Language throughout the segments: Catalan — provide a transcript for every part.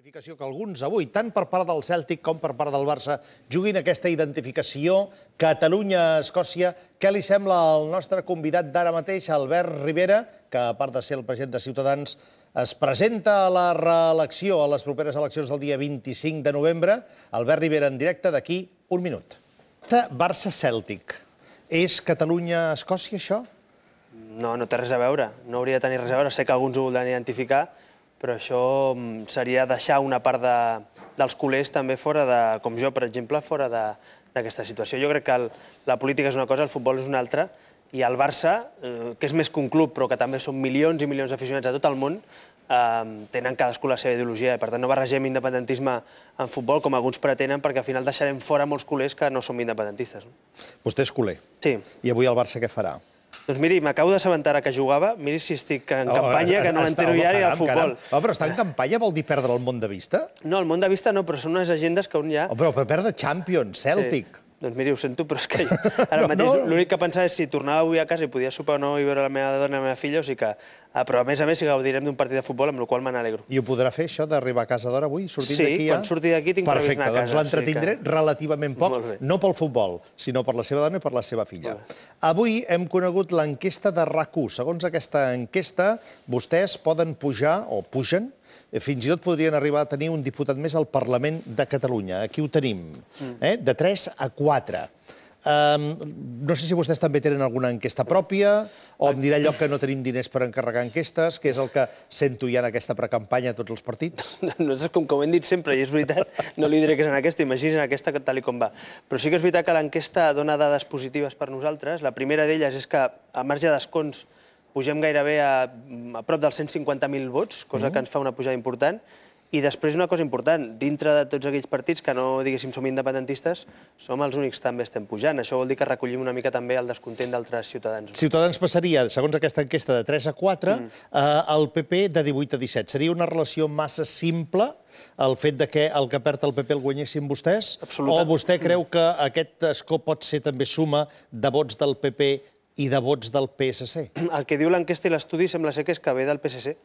identificació que alguns avui, tant per part del Cèltic com per part del Barça, juguin aquesta identificació Catalunya-Escòcia. Què li sembla al nostre convidat d'ara mateix, Albert Rivera, que a part de ser el president de Ciutadans, es presenta a la reelecció, a les properes eleccions del dia 25 de novembre. Albert Rivera en directe d'aquí un minut. Barça-Cèltic. És Catalunya-Escòcia, això? No, no té res a veure. No hauria de tenir res a veure. Sé que alguns ho voldran identificar, però això mm, seria deixar una part de, dels culers també fora de, com jo, per exemple, fora d'aquesta situació. Jo crec que el, la política és una cosa, el futbol és una altra, i el Barça, eh, que és més que un club, però que també són milions i milions d'aficionats de tot el món, eh, tenen cadascú la seva ideologia. per tant, no barregem independentisme en futbol, com alguns pretenen, perquè al final deixarem fora molts culers que no som independentistes. No? Vostè és culer. Sí. I avui el Barça què farà? Doncs miri, m'acabo d'assabentar que jugava. Miri si estic en oh, campanya, que no m'entero ja ni al futbol. Oh, però estar en campanya vol dir perdre el món de vista? No, el món de vista no, però són unes agendes que un ja... Oh, però perdre Champions, Celtic... Doncs miri, ho sento, però és que jo, ara mateix no, no. l'únic que pensava és si tornava avui a casa i podia sopar o no i veure la meva dona i la meva filla, o sigui que... Ah, però a més a més, si gaudirem d'un partit de futbol, amb el qual me n'alegro. I ho podrà fer, això, d'arribar a casa d'hora avui? Sortint sí, d'aquí quan a... Eh? surti d'aquí tinc Perfecte, previst anar a doncs casa. Perfecte, doncs l'entretindré que... relativament poc, no pel futbol, sinó per la seva dona i per la seva filla. Avui hem conegut l'enquesta de rac Segons aquesta enquesta, vostès poden pujar, o pugen, Eh, fins i tot podrien arribar a tenir un diputat més al Parlament de Catalunya. Aquí ho tenim, mm. eh? de 3 a 4. Um, no sé si vostès també tenen alguna enquesta pròpia, o em dirà allò que no tenim diners per encarregar enquestes, que és el que sento ja en aquesta precampanya a tots els partits. No, és com que ho hem dit sempre, i és veritat, no li diré que és en aquesta, imagini's en aquesta tal com va. Però sí que és veritat que l'enquesta dona dades positives per nosaltres. La primera d'elles és que, a marge d'escons, pugem gairebé a, a prop dels 150.000 vots, cosa mm. que ens fa una pujada important, i després una cosa important, dintre de tots aquells partits que no, diguéssim, som independentistes, som els únics que també estem pujant. Això vol dir que recollim una mica també el descontent d'altres ciutadans. Ciutadans passaria, segons aquesta enquesta, de 3 a 4, mm. eh, el PP de 18 a 17. Seria una relació massa simple el fet de que el que perd el PP el guanyessin vostès? Absolutament. O vostè mm. creu que aquest escó pot ser també suma de vots del PP i de vots del PSC. El que diu l'enquesta i l'estudi sembla ser que és que ve del PSC,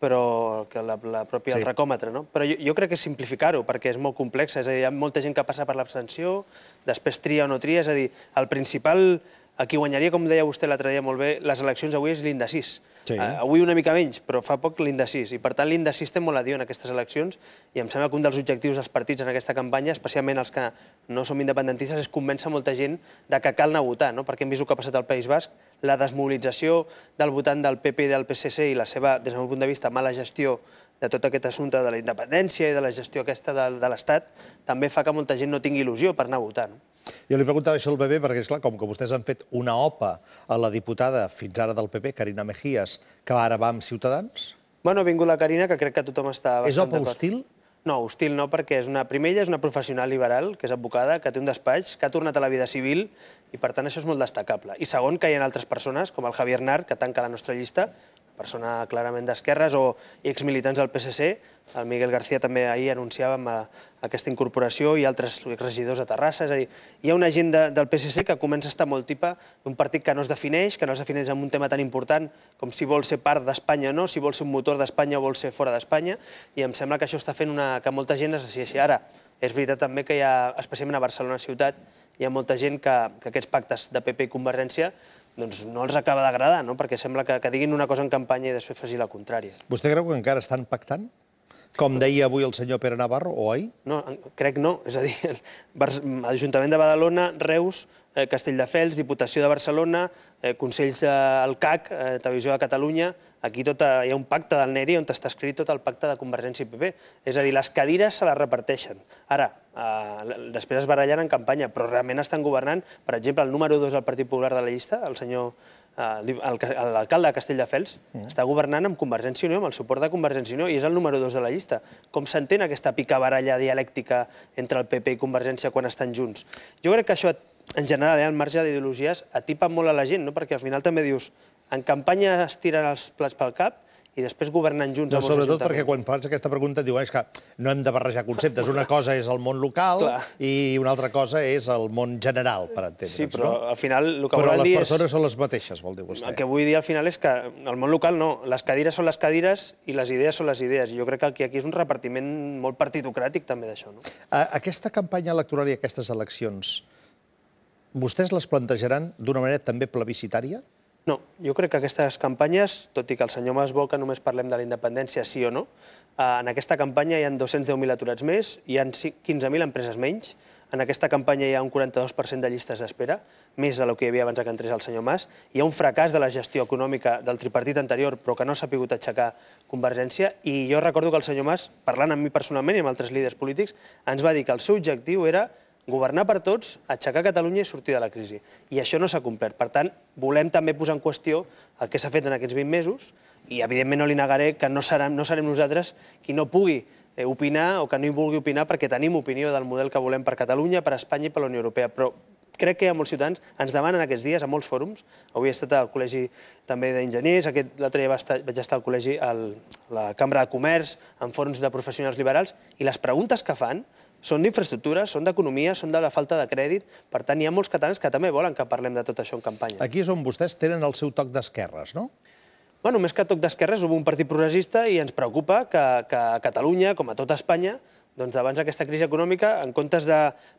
però que la, la pròpia sí. el recòmetre, no? Però jo, jo crec que és simplificar-ho, perquè és molt complex, és a dir, hi ha molta gent que passa per l'abstenció, després tria o no tria, és a dir, el principal Aquí qui guanyaria, com deia vostè l'altre dia molt bé, les eleccions avui és l'indecís. Sí. Eh, avui una mica menys, però fa poc l'indecís. I per tant l'indecís té molt a dir en aquestes eleccions i em sembla que un dels objectius dels partits en aquesta campanya, especialment els que no som independentistes, és convèncer molta gent de que cal anar a votar, no? perquè hem vist el que ha passat al País Basc, la desmobilització del votant del PP i del PSC i la seva, des del meu punt de vista, mala gestió de tot aquest assumpte de la independència i de la gestió aquesta de, de l'Estat, també fa que molta gent no tingui il·lusió per anar a votar. No? Jo li preguntava això al PP perquè, esclar, com que vostès han fet una OPA a la diputada fins ara del PP, Carina Mejías, que ara va amb Ciutadans... Bueno, ha vingut la Carina, que crec que tothom està bastant d'acord. És OPA hostil? No, hostil no, perquè és una... primella, és una professional liberal, que és advocada, que té un despatx, que ha tornat a la vida civil, i per tant això és molt destacable. I segon, que hi ha altres persones, com el Javier Nart, que tanca la nostra llista, persona clarament d'esquerres, o exmilitants del PSC. El Miguel García també ahir amb eh, aquesta incorporació i altres regidors de Terrassa. És a dir, hi ha una gent de, del PSC que comença a estar molt tipa d'un partit que no es defineix, que no es defineix en un tema tan important com si vol ser part d'Espanya o no, si vol ser un motor d'Espanya o vol ser fora d'Espanya, i em sembla que això està fent una, que molta gent es decideixi. Ara, és veritat també que hi ha, especialment a Barcelona ciutat, hi ha molta gent que, que aquests pactes de PP i Convergència doncs no els acaba d'agradar, no? perquè sembla que, que diguin una cosa en campanya i després faci la contrària. Vostè creu que encara estan pactant? Com deia avui el senyor Pere Navarro, o ahir? No, crec no. És a dir, l'Ajuntament de Badalona, Reus, Eh, Castelldefels, Diputació de Barcelona, eh, Consells del CAC, eh, Televisió de Catalunya... Aquí tota, hi ha un pacte del Neri on està escrit tot el pacte de Convergència i PP. És a dir, les cadires se les reparteixen. Ara, després es barallen en campanya, però realment estan governant, per exemple, el número 2 del Partit Popular de la llista, el senyor l'alcalde de Castelldefels mm. està governant amb Convergència i Unió, amb el suport de Convergència i Unió, i és el número 2 de la llista. Com s'entén aquesta picabaralla dialèctica entre el PP i Convergència quan estan junts? Jo crec que això en general, eh, al marge d'ideologies, atipa molt a la gent, no? perquè al final també dius en campanya es tiren els plats pel cap i després governen junts no, amb Sobretot perquè quan fas aquesta pregunta et diuen és que no hem de barrejar conceptes. Una cosa és el món local Clar. i una altra cosa és el món general, per entendre's. Sí, però no? al final el que però les dir és... les persones són les mateixes, vol dir vostè. El que vull dir al final és que el món local no. Les cadires són les cadires i les idees són les idees. I jo crec que aquí, aquí és un repartiment molt partitocràtic també d'això. No? Aquesta campanya electoral i aquestes eleccions vostès les plantejaran d'una manera també plebiscitària? No, jo crec que aquestes campanyes, tot i que el senyor Mas vol que només parlem de la independència sí o no, eh, en aquesta campanya hi ha 210.000 aturats més, hi ha 15.000 empreses menys, en aquesta campanya hi ha un 42% de llistes d'espera, més de lo que hi havia abans que entrés el senyor Mas. Hi ha un fracàs de la gestió econòmica del tripartit anterior, però que no s'ha pogut aixecar Convergència. I jo recordo que el senyor Mas, parlant amb mi personalment i amb altres líders polítics, ens va dir que el seu objectiu era governar per tots, aixecar Catalunya i sortir de la crisi. I això no s'ha complert. Per tant, volem també posar en qüestió el que s'ha fet en aquests 20 mesos i, evidentment, no li negaré que no serem, no serem nosaltres qui no pugui eh, opinar o que no hi vulgui opinar perquè tenim opinió del model que volem per Catalunya, per Espanya i per la Unió Europea. Però crec que hi ha molts ciutadans, ens demanen aquests dies a molts fòrums, avui he estat al Col·legi també d'Enginyers, l'altre dia vaig estar al Col·legi, a la Cambra de Comerç, en fòrums de professionals liberals, i les preguntes que fan són d'infraestructura, són d'economia, són de la falta de crèdit. Per tant, hi ha molts catalans que també volen que parlem de tot això en campanya. Aquí és on vostès tenen el seu toc d'esquerres, no? Bueno, més que toc d'esquerres, som un partit progressista i ens preocupa que, que a Catalunya, com a tota Espanya, doncs abans d'aquesta crisi econòmica, en comptes de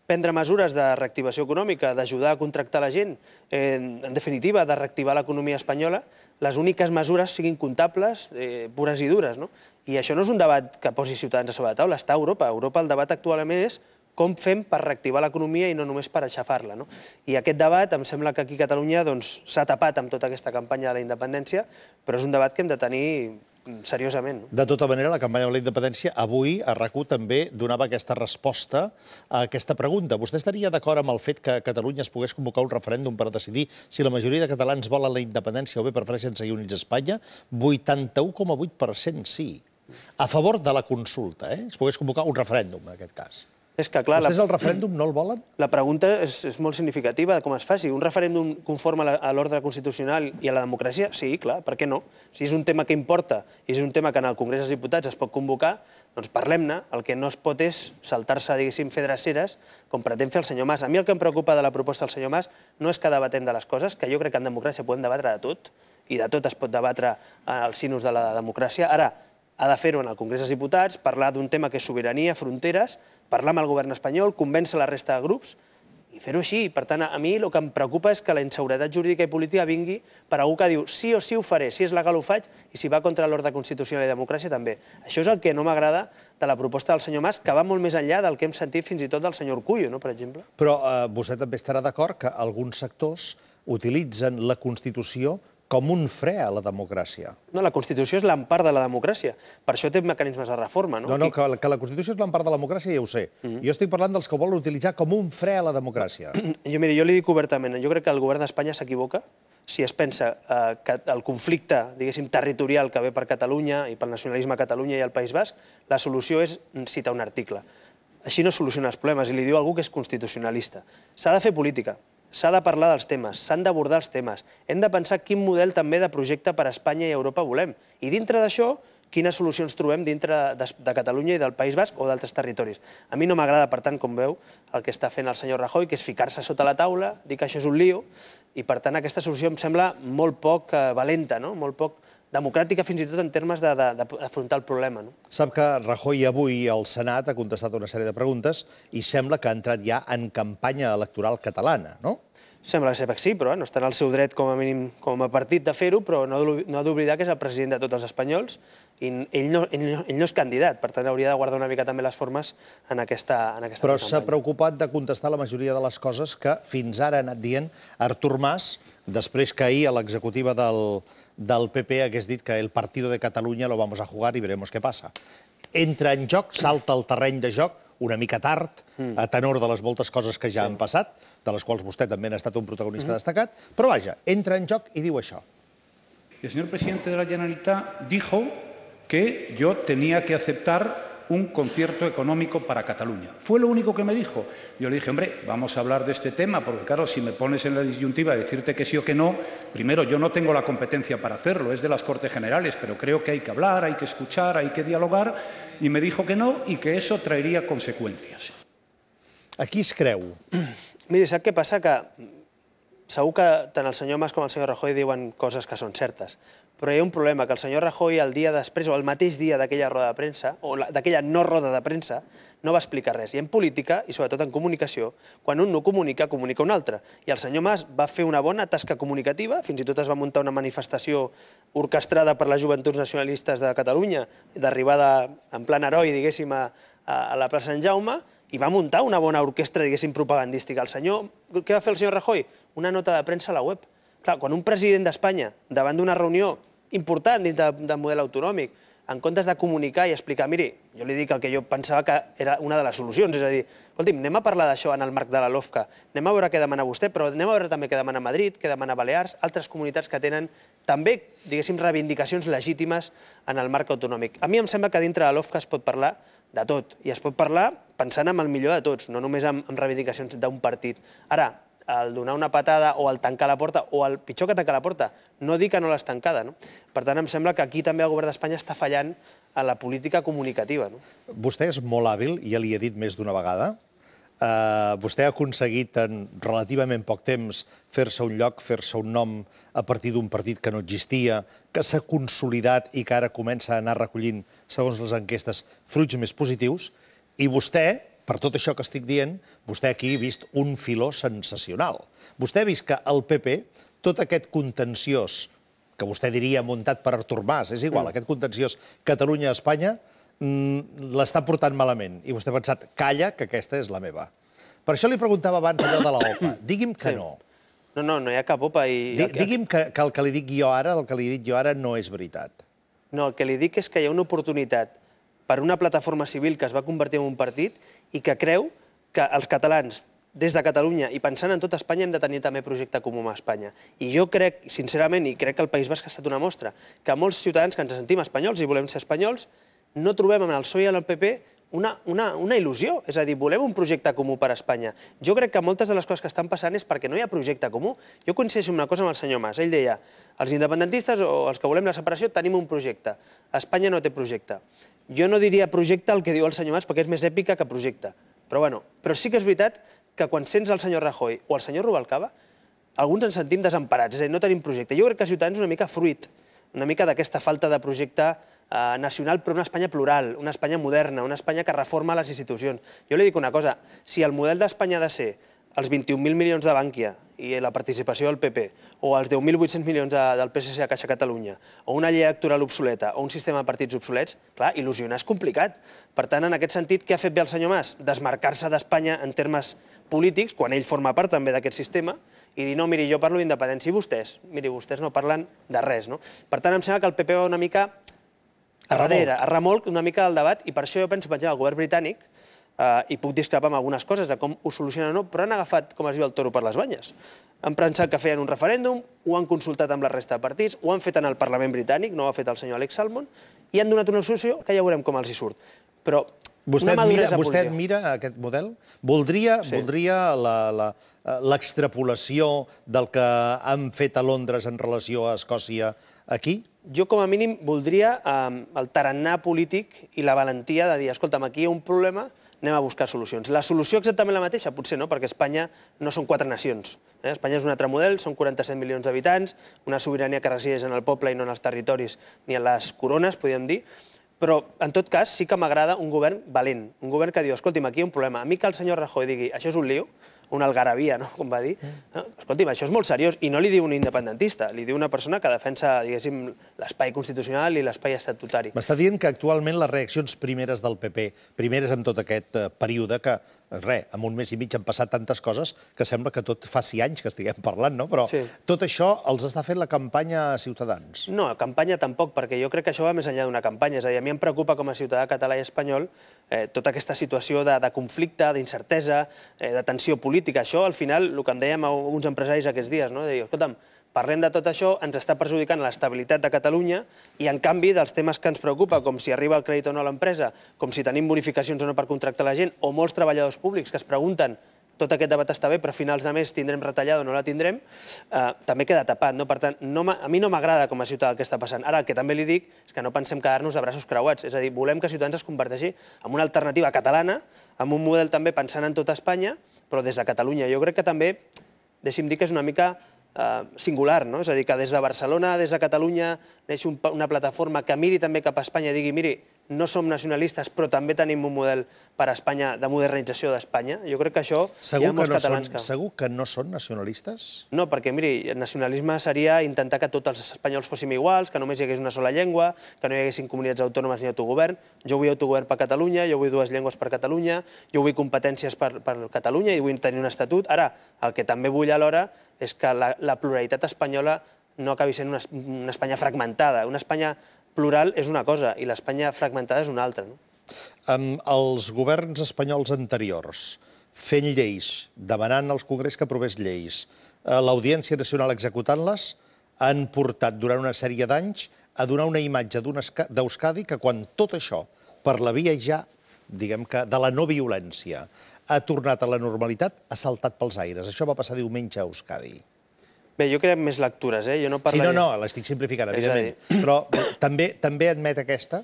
prendre mesures de reactivació econòmica, d'ajudar a contractar la gent, eh, en definitiva, de reactivar l'economia espanyola, les úniques mesures siguin comptables, eh, pures i dures. No? I això no és un debat que posi Ciutadans a sobre la taula, està a Europa. A Europa el debat actualment és com fem per reactivar l'economia i no només per aixafar-la. No? I aquest debat, em sembla que aquí a Catalunya doncs, s'ha doncs, tapat amb tota aquesta campanya de la independència, però és un debat que hem de tenir mm, seriosament. No? De tota manera, la campanya de la independència avui a rac també donava aquesta resposta a aquesta pregunta. Vostè estaria d'acord amb el fet que Catalunya es pogués convocar un referèndum per decidir si la majoria de catalans volen la independència o bé prefereixen seguir units a Espanya? 81,8% sí a favor de la consulta, eh? es pogués convocar un referèndum, en aquest cas. És que, clar, Vostès la... el referèndum no el volen? La pregunta és, és molt significativa de com es faci. Un referèndum conforme a l'ordre constitucional i a la democràcia? Sí, clar, per què no? Si és un tema que importa i és un tema que en el Congrés dels Diputats es pot convocar, doncs parlem-ne. El que no es pot és saltar-se, diguéssim, fer dreceres, com pretén fer el senyor Mas. A mi el que em preocupa de la proposta del senyor Mas no és que debatem de les coses, que jo crec que en democràcia podem debatre de tot, i de tot es pot debatre al sinus de la democràcia. Ara, ha de fer-ho en el Congrés dels Diputats, parlar d'un tema que és sobirania, fronteres, parlar amb el govern espanyol, convèncer la resta de grups i fer-ho així. Per tant, a mi el que em preocupa és que la inseguretat jurídica i política vingui per algú que diu sí o sí ho faré, si és legal ho faig, i si va contra l'ordre constitucional i democràcia també. Això és el que no m'agrada de la proposta del senyor Mas, que va molt més enllà del que hem sentit fins i tot del senyor Cuyo, no, per exemple. Però eh, vostè també estarà d'acord que alguns sectors utilitzen la Constitució com un fre a la democràcia. No, la Constitució és l'empart de la democràcia. Per això té mecanismes de reforma, no? No, no, que, que la Constitució és l'empart de la democràcia, ja ho sé. Mm -hmm. Jo estic parlant dels que volen utilitzar com un fre a la democràcia. Jo, mira, jo li dic obertament, jo crec que el govern d'Espanya s'equivoca si es pensa eh, que el conflicte, diguéssim, territorial que ve per Catalunya i pel nacionalisme a Catalunya i al País Basc, la solució és citar un article. Així no soluciona els problemes, i li diu algú que és constitucionalista. S'ha de fer política, S'ha de parlar dels temes, s'han d'abordar els temes. Hem de pensar quin model també de projecte per a Espanya i Europa volem. I dintre d'això, quines solucions trobem dintre de, Catalunya i del País Basc o d'altres territoris. A mi no m'agrada, per tant, com veu, el que està fent el senyor Rajoy, que és ficar-se sota la taula, dir que això és un lío, i per tant aquesta solució em sembla molt poc eh, valenta, no? molt poc democràtica fins i tot en termes d'afrontar el problema. No? Sap que Rajoy avui al Senat ha contestat una sèrie de preguntes i sembla que ha entrat ja en campanya electoral catalana, no? Sembla ser sí, però eh, no està en el seu dret com a mínim com a partit de fer-ho, però no, no ha d'oblidar que és el president de tots els espanyols i ell no, ell, no, ell no és candidat, per tant hauria de guardar una mica també les formes en aquesta, en aquesta però campanya. Però s'ha preocupat de contestar la majoria de les coses que fins ara ha anat dient Artur Mas, després que ahir a l'executiva del, del PP hagués dit que el partido de Catalunya lo vamos a jugar i veremos què passa. Entra en joc, salta el terreny de joc, una mica tard, mm. a tenor de les moltes coses que ja sí. han passat, de las cuales usted también ha estat un protagonista destacado... -huh. destacat, entra en joc y digo eso. El señor presidente de la Generalitat dijo que yo tenía que aceptar un concierto económico para Cataluña. Fue lo único que me dijo. Yo le dije, hombre, vamos a hablar de este tema, porque claro, si me pones en la disyuntiva de decirte que sí o que no, primero, yo no tengo la competencia para hacerlo, es de las Cortes Generales, pero creo que hay que hablar, hay que escuchar, hay que dialogar, y me dijo que no y que eso traería consecuencias. Aquí es creu Miri, sap què passa? Que segur que tant el senyor Mas com el senyor Rajoy diuen coses que són certes, però hi ha un problema, que el senyor Rajoy el dia després, o el mateix dia d'aquella roda de premsa, o d'aquella no roda de premsa, no va explicar res. I en política, i sobretot en comunicació, quan un no comunica, comunica un altre. I el senyor Mas va fer una bona tasca comunicativa, fins i tot es va muntar una manifestació orquestrada per les joventuts nacionalistes de Catalunya, d'arribada en plan heroi, diguéssim, a, a la plaça Sant Jaume, i va muntar una bona orquestra, diguéssim, propagandística. El senyor... Què va fer el senyor Rajoy? Una nota de premsa a la web. Clar, quan un president d'Espanya, davant d'una reunió important dins del model autonòmic, en comptes de comunicar i explicar, miri, jo li dic el que jo pensava que era una de les solucions, és a dir, escolti'm, anem a parlar d'això en el marc de la LOFCA, anem a veure què demana vostè, però anem a veure també què demana Madrid, què demana Balears, altres comunitats que tenen també, diguéssim, reivindicacions legítimes en el marc autonòmic. A mi em sembla que dintre de la LOFCA es pot parlar de tot. I es pot parlar pensant en el millor de tots, no només en, en reivindicacions d'un partit. Ara, el donar una patada o el tancar la porta, o el pitjor que tancar la porta, no dir que no l'has tancada. No? Per tant, em sembla que aquí també el govern d'Espanya està fallant a la política comunicativa. No? Vostè és molt hàbil, ja li he dit més d'una vegada, Eh, vostè ha aconseguit en relativament poc temps fer-se un lloc, fer-se un nom a partir d'un partit que no existia, que s'ha consolidat i que ara comença a anar recollint, segons les enquestes, fruits més positius. I vostè, per tot això que estic dient, vostè aquí ha vist un filó sensacional. Vostè ha vist que el PP, tot aquest contenciós que vostè diria muntat per Artur Mas, és igual, mm. aquest contenciós Catalunya-Espanya, Mm, l'està portant malament. I vostè ha pensat, calla, que aquesta és la meva. Per això li preguntava abans allò de l'OPA. Digui'm que no. No, no, no hi ha cap OPA. digui'm que, el que li dic jo ara, el que li he dit jo ara no és veritat. No, el que li dic és que hi ha una oportunitat per una plataforma civil que es va convertir en un partit i que creu que els catalans, des de Catalunya i pensant en tot Espanya, hem de tenir també projecte comú amb Espanya. I jo crec, sincerament, i crec que el País Basc ha estat una mostra, que molts ciutadans que ens sentim espanyols i volem ser espanyols, no trobem en el PSOE i en el PP una, una, una il·lusió. És a dir, volem un projecte comú per a Espanya. Jo crec que moltes de les coses que estan passant és perquè no hi ha projecte comú. Jo coincideixo amb una cosa amb el senyor Mas. Ell deia, els independentistes o els que volem la separació tenim un projecte. Espanya no té projecte. Jo no diria projecte el que diu el senyor Mas perquè és més èpica que projecte. Però, bueno, però sí que és veritat que quan sents el senyor Rajoy o el senyor Rubalcaba, alguns ens sentim desemparats, és a dir, no tenim projecte. Jo crec que Ciutadans és una mica fruit, una mica d'aquesta falta de projecte Eh, nacional, però una Espanya plural, una Espanya moderna, una Espanya que reforma les institucions. Jo li dic una cosa, si el model d'Espanya ha de ser els 21.000 milions de Bànquia i la participació del PP, o els 10.800 milions de, del PSC a Caixa Catalunya, o una llei electoral obsoleta, o un sistema de partits obsolets, clar, il·lusionar és complicat. Per tant, en aquest sentit, què ha fet bé el senyor Mas? Desmarcar-se d'Espanya en termes polítics, quan ell forma part també d'aquest sistema, i dir, no, miri, jo parlo d'independència i vostès, miri, vostès no parlen de res, no? Per tant, em sembla que el PP va una mica a darrere, a remolc una mica del debat, i per això jo penso, vaig al govern britànic, eh, i puc discrepar amb algunes coses de com ho solucionen o no, però han agafat, com es diu, el toro per les banyes. Han pensat que feien un referèndum, ho han consultat amb la resta de partits, ho han fet en el Parlament britànic, no ho ha fet el senyor Alex Salmon, i han donat una solució que ja veurem com els hi surt. Però Vostè mira, vostè mira aquest model? Voldria, sí. voldria l'extrapolació del que han fet a Londres en relació a Escòcia aquí? jo com a mínim voldria eh, el tarannà polític i la valentia de dir, escolta'm, aquí hi ha un problema, anem a buscar solucions. La solució exactament la mateixa? Potser no, perquè Espanya no són quatre nacions. Eh? Espanya és un altre model, són 47 milions d'habitants, una sobirania que resideix en el poble i no en els territoris ni en les corones, podríem dir, però, en tot cas, sí que m'agrada un govern valent, un govern que diu, escolti'm, aquí hi ha un problema. A mi que el senyor Rajoy digui, això és un lío, una algarabia, no? com va dir. Mm. No? Escolti'm, això és molt seriós, i no li diu un independentista, li diu una persona que defensa, l'espai constitucional i l'espai estatutari. M'està dient que actualment les reaccions primeres del PP, primeres en tot aquest eh, període, que re, en un mes i mig han passat tantes coses que sembla que tot faci anys que estiguem parlant, no? Però sí. tot això els està fent la campanya a Ciutadans. No, campanya tampoc, perquè jo crec que això va més enllà d'una campanya. És a dir, a mi em preocupa com a ciutadà català i espanyol eh, tota aquesta situació de, de conflicte, d'incertesa, eh, de tensió política. Això, al final, el que em dèiem a uns empresaris aquests dies, no? de dir, escolta'm, parlem de tot això, ens està perjudicant l'estabilitat de Catalunya i, en canvi, dels temes que ens preocupa, com si arriba el crèdit o no a l'empresa, com si tenim bonificacions o no per contractar la gent, o molts treballadors públics que es pregunten tot aquest debat està bé, però a finals de mes tindrem retallada o no la tindrem, eh, també queda tapat. No? Per tant, no a mi no m'agrada com a ciutat el que està passant. Ara, el que també li dic és que no pensem quedar-nos de braços creuats. És a dir, volem que Ciutadans es converteixi en una alternativa catalana, en un model també pensant en tota Espanya, però des de Catalunya. Jo crec que també, deixi'm dir que és una mica eh, singular, no? És a dir, que des de Barcelona, des de Catalunya, neix una plataforma que miri també cap a Espanya i digui, miri, no som nacionalistes, però també tenim un model per a Espanya, de modernització d'Espanya. Jo crec que això segur hi ha molts no catalans són, que... Segur que no són nacionalistes? No, perquè, miri, el nacionalisme seria intentar que tots els espanyols fóssim iguals, que només hi hagués una sola llengua, que no hi haguessin comunitats autònomes ni autogovern. Jo vull autogovern per Catalunya, jo vull dues llengües per Catalunya, jo vull competències per, per Catalunya i vull tenir un estatut. Ara, el que també vull alhora és que la, la pluralitat espanyola no acabi sent una, una Espanya fragmentada, una Espanya plural és una cosa i l'Espanya fragmentada és una altra. No? Um, els governs espanyols anteriors, fent lleis, demanant al Congrés que aprovés lleis, eh, l'Audiència Nacional executant-les, han portat durant una sèrie d'anys a donar una imatge d'Euskadi que quan tot això, per la via ja, diguem que, de la no violència, ha tornat a la normalitat, ha saltat pels aires. Això va passar diumenge a Euskadi. Bé, jo crec més lectures, eh? Jo no parlaria... Sí, no, no, l'estic simplificant, evidentment. Però també també admet aquesta?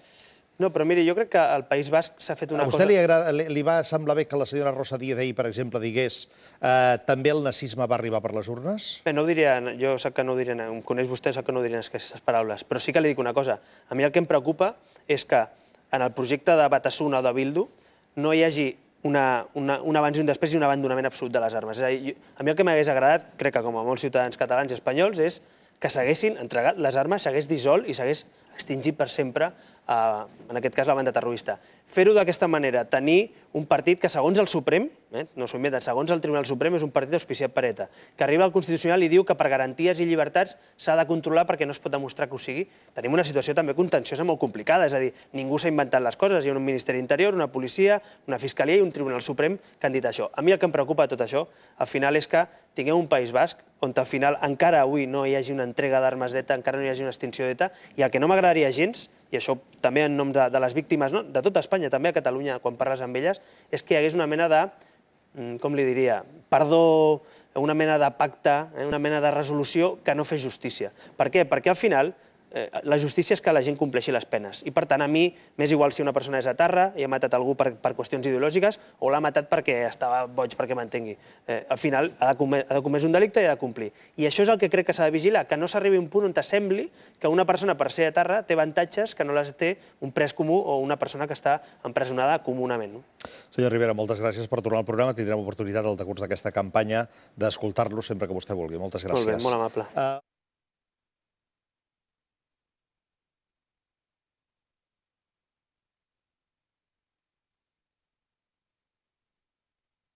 No, però miri, jo crec que al País Basc s'ha fet una cosa... A vostè cosa... li, agrada, li, li va semblar bé que la senyora Rosa Díaz ahir, per exemple, digués eh, també el nazisme va arribar per les urnes? Bé, no ho diria, jo sap que no ho diria, em coneix vostè, sap que no ho diria aquestes paraules, però sí que li dic una cosa. A mi el que em preocupa és que en el projecte de Batassuna o de Bildu no hi hagi una, una, un abans i un després i un abandonament absolut de les armes. És a, dir, a mi el que m'hagués agradat, crec que com a molts ciutadans catalans i espanyols, és que s'haguessin entregat les armes, s'hagués dissolt i s'hagués extingit per sempre, eh, en aquest cas, la banda terrorista fer-ho d'aquesta manera, tenir un partit que, segons el Suprem, eh, no s'ho inventen, segons el Tribunal Suprem és un partit auspiciat per ETA, que arriba al Constitucional i diu que per garanties i llibertats s'ha de controlar perquè no es pot demostrar que ho sigui. Tenim una situació també contenciosa molt complicada, és a dir, ningú s'ha inventat les coses, hi ha un Ministeri d'Interior, una policia, una Fiscalia i un Tribunal Suprem que han dit això. A mi el que em preocupa de tot això, al final, és que tinguem un País Basc on al final encara avui no hi hagi una entrega d'armes d'ETA, encara no hi hagi una extinció d'ETA, i el que no m'agradaria gens, i això també en nom de, de les víctimes no? de tot Espanya, Espanya, també a Catalunya, quan parles amb elles, és que hi hagués una mena de, mm, com li diria, perdó, una mena de pacte, eh, una mena de resolució que no fes justícia. Per què? Perquè al final Eh, la justícia és que la gent compleixi les penes. I, per tant, a mi m'és igual si una persona és a Tarra i ha matat algú per, per qüestions ideològiques o l'ha matat perquè estava boig perquè m'entengui. Eh, al final, ha de, comer, ha de comer un delicte i ha de complir. I això és el que crec que s'ha de vigilar, que no s'arribi a un punt on t'assembli que una persona per ser a Tarra té avantatges que no les té un pres comú o una persona que està empresonada comunament. No? Senyor Rivera, moltes gràcies per tornar al programa. Tindrem oportunitat al decurs d'aquesta campanya d'escoltar-lo sempre que vostè vulgui. Moltes gràcies. Molt bé, molt amable. Uh...